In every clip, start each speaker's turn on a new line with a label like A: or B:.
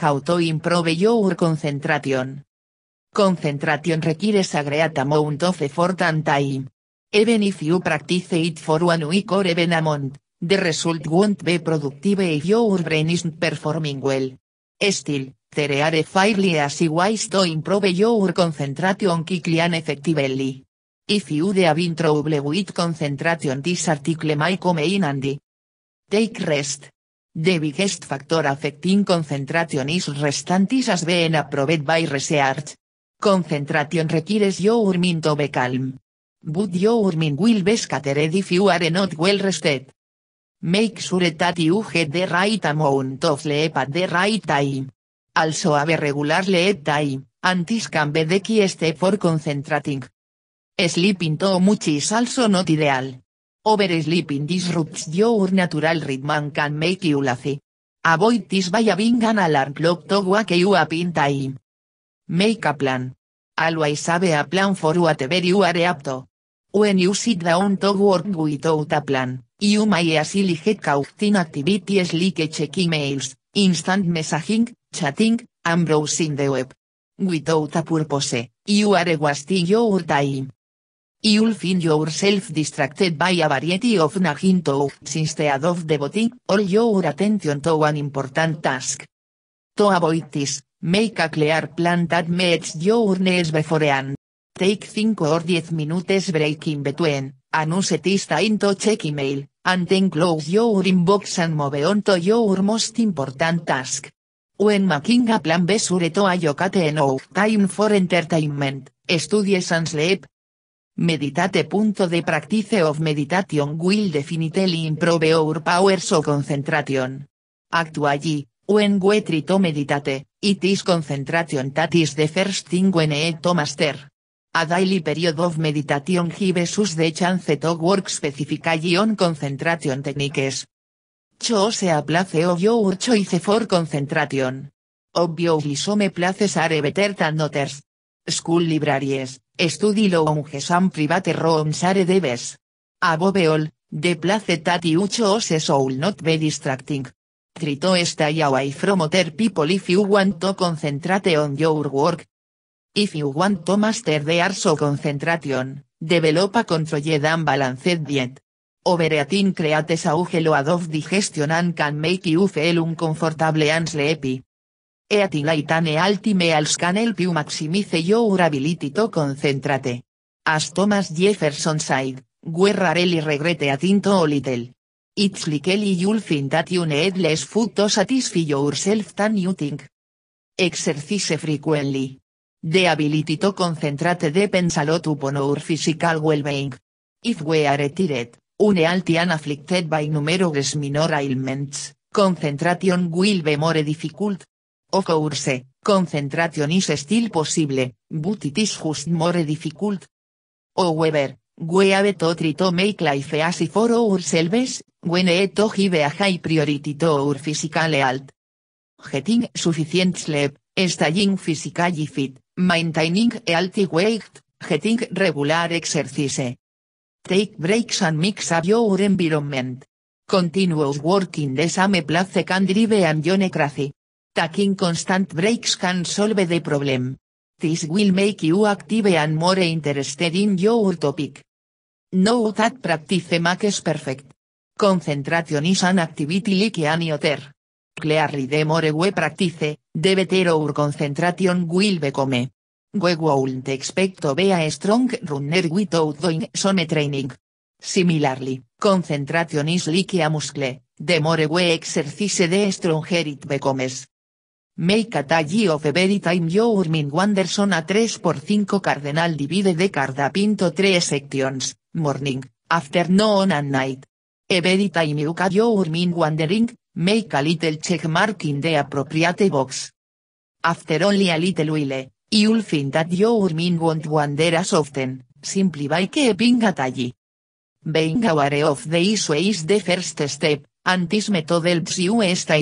A: How to improve your concentration. Concentration requires a great amount of effort and time. Even if you practice it for one week or even a month, the result won't be productive if your brain isn't performing well. Still, there are fairly easy ways to improve your concentration quickly and effectively. If you have trouble with concentration this article may come in handy. Take rest. The biggest factor affecting concentration is restantis as been approved by research. Concentration requires your mind to be calm. But your mind will be scattered if you are not well rested. Make sure that you get the right amount of sleep at the right time. Also have a regular sleep time, and can be the key for concentrating. Sleeping too much is also not ideal. Oversleeping disrupts your natural rhythm and can make you lazy. Avoid this by having an alarm clock to wake you up in time. Make a plan. Always have a plan for whatever you are up to. When you sit down to work without a plan, you may easily get caught in activities like checking emails, instant messaging, chatting, and browsing the web. Without a purpose, you are wasting your time. You'll find yourself distracted by a variety of nagging thoughts instead of devoting all your attention to one important task. To avoid this, make a clear plan that meets your needs beforehand. Take 5 or 10 minutes break in between, and this to check email, and then close your inbox and move on to your most important task. When making a plan be sure to allocate enough time for entertainment, studies and sleep, Meditate. de practice of meditation will definitely improve our powers of concentration. Actually, when we try to meditate, it is concentration that is the first thing we need to master. A daily period of meditation gives us the chance to work specifically on concentration techniques. Cho a place of your choice for concentration. Obviously some places are better than others, School Libraries, Study Lounges and Private Rooms are Debes. Above all, the place that you chose soul not be distracting. Trito to stay away from other people if you want to concentrate on your work. If you want to master the arts of concentration, develop a controlled and balanced diet. Overeating creates a load of digestion and can make you feel uncomfortable and sleepy alti altime als el più maximice your ability to concentrate. As Thomas Jefferson said, where regrete atinto o little. It's likely you'll find that you need less food to satisfy yourself than you think. Exercise frequently. The ability to concentrate depends a lot upon our physical well-being. If we are tired, une and afflicted by numerous minor ailments, concentration will be more difficult. Of course, concentration is still possible, but it is just more difficult. However, we have to try to make life easy for ourselves, when to give a high priority to our physical health. Getting sufficient sleep, staying physically fit, maintaining healthy weight, getting regular exercise. Take breaks and mix up your environment. Continuous working in the same place can drive and crazy. Taking constant breaks can solve the problem. This will make you active and more interested in your topic. Know that practice makes perfect. Concentration is an activity like any other. Clearly the more we practice, the better our concentration will become. We won't expect to be a strong runner without doing some training. Similarly, concentration is like a muscle, the more we exercise the stronger it becomes. Make a tally of every time you're urmin Wanderson a 3 x 5 Cardinal divide de cardapinto 3 sections, morning, afternoon and night. Every time you can wandering, make a little check mark in the appropriate box. After only a little while, you'll find that you urmin won't wander as often, simply by keeping a tally. Being aware of the issue is the first step, antis this method helps o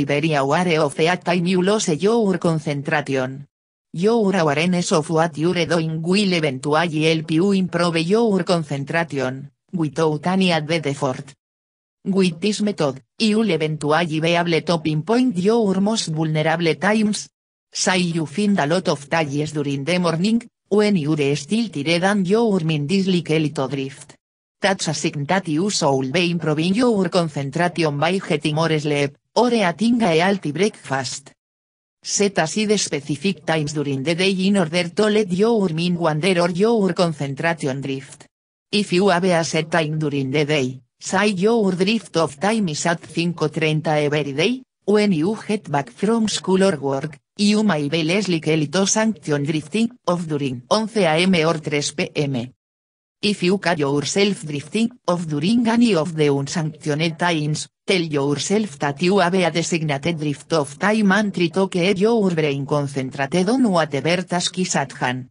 A: very of the time you your concentration. Your awareness of what you're doing will eventually el you improve your concentration, without any added fort. With this method, you'll eventually be able to pinpoint your most vulnerable times. Say you find a lot of ties during the morning, when you're still tired and your mind is drift that assignatius soul be improving your concentration by getting more sleep, or eating a breakfast. Set aside specific times during the day in order to let your mind wander or your concentration drift. If you have a set time during the day, say your drift of time is at 5.30 every day, when you get back from school or work, you may be less likely to sanction drifting of during 11 am or 3 pm. If you catch yourself drifting of during any of the unsanctioned times, tell yourself that you have a designated drift of time and try to keep your brain concentrated on whatever task is at hand.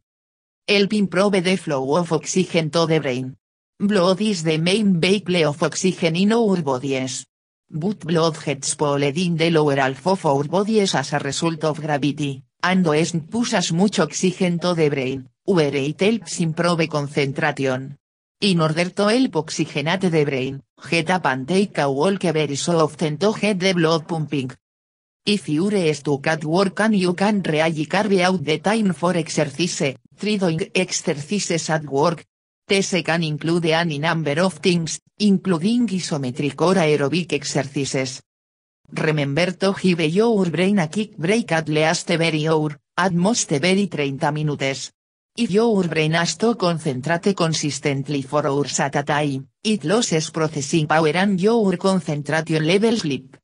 A: Help probe the flow of oxygen to the brain. Blood is the main vehicle of oxygen in our bodies. But blood gets pulled in the lower alpha of our bodies as a result of gravity, and doesn't push as much oxygen to the brain it helps improve concentration. In order to help oxygenate the brain, get up and take a walk very so often to get the blood pumping. If you're stuck at work and you can really carve out the time for exercise, three doing exercises at work. These can include any number of things, including isometric or aerobic exercises. Remember to give your brain a kick break at least every hour, at most every 30 minutes. If your brain has to concentrate consistently for hours at a time, it loses processing power and your concentration level slip.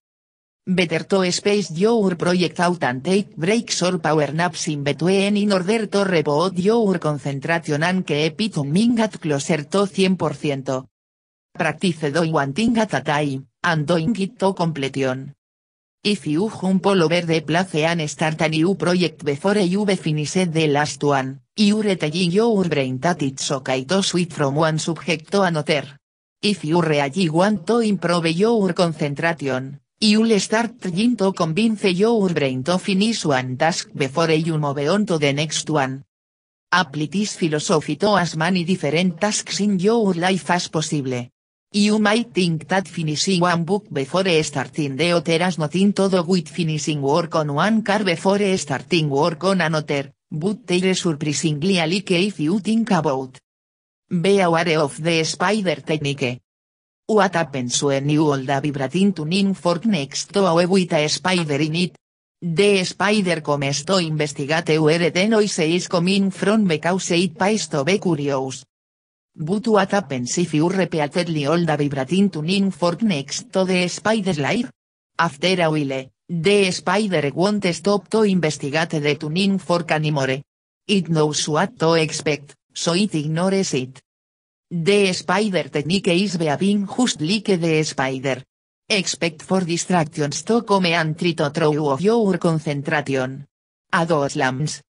A: Better to space your project out and take breaks or power naps in between in order to reboot your concentration and keep it closer to 100%. Practice doing one thing at a time, and doing it to completion. If you jump all over the place and start a new project before you've finished the last one, You're telling your brain that it's okay to switch from one subject to another. If you really want to improve your concentration, you'll start trying to convince your brain to finish one task before you move on to the next one. Apply this philosophy to as many different tasks in your life as possible. You might think that finishing one book before starting the other has nothing to do with finishing work on one car before starting work on another, but they are surprisingly alike if you think about. Be aware of the spider technique. What happens when you hold a vibrating tuning fork next to a spider in it? The spider comes to investigate where the noise is coming from because it pays to be curious. But what happens if you repeatedly hold a vibrating tuning fork next to the spider's life? After a while, The spider won't stop to investigate the tuning fork anymore. It knows what to expect, so it ignores it. The spider technique is behaving just like the spider. Expect for distractions to come and try to your concentration. A dos lambs.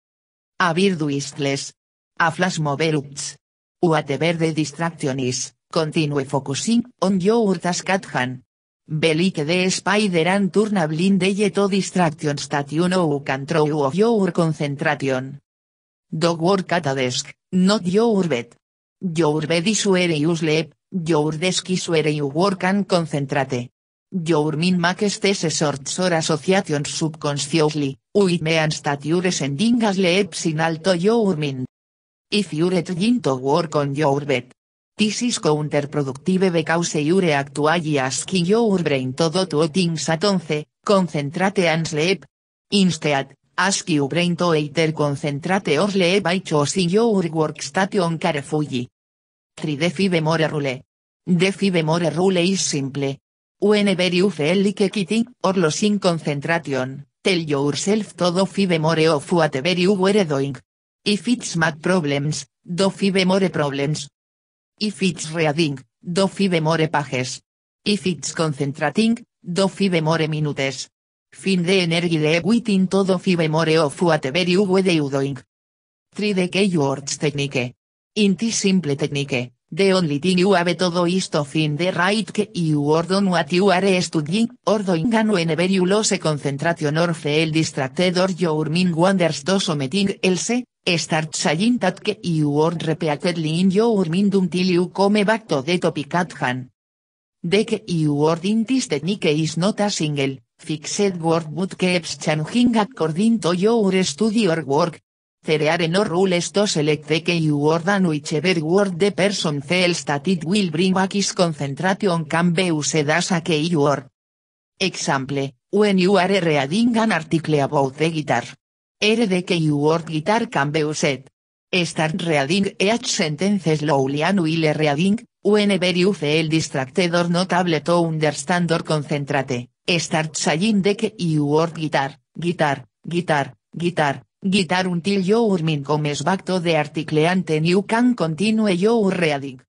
A: A bird whistles. A flash move erupts. Whatever the distraction is, continue focusing on your task at hand. Belique de Spider-Man turna a blind Distraction to distractions u your concentration. Dog work at a desk, not your bed. Your bed is where you sleep, your desk is where you work and concentrate. Your mind makes these sorts or association subconsciously, which mean that you're sending a sin alto your mind. If you're trying to work on your bed, This is counterproductive because you are actually asking your brain to do two things at once, concentrate and Instead, ask your brain to either concentrate or sleep by choosing your workstation carefully. 3. The more rule. The more rule is simple. Whenever you feel like quitting or losing concentration, tell yourself to do five more of whatever you were doing. If it's mad problems, do five more problems. If it's reading, do five more pages. If it's concentrating, do five more minutes. Fin de energy de within todo five more of whatever you were doing. 3D keywords technique. In simple technique, The only thing you have to do is to find the right que you word on what you are studying, or doing and whenever you lose concentration or feel distracted or your mind wanders to something else, start saying that key you word repeatedly in your mind until you come back to the topic at hand. The key word in this technique is not a single, fixed word but keeps changing according to your study or work, Cereare no rules to select the keyword and whichever word the person feels that it will bring back his concentration can be used as a keyword. Example, when you are reading an article about the guitar. Here the keyword guitar can be used. Start reading each sentence slowly and while reading, whenever you feel distracted or not able to understand or concentrate, start saying the keyword guitar, guitar, guitar, guitar, Guitar until your yo comes back to the article and can continue your reading.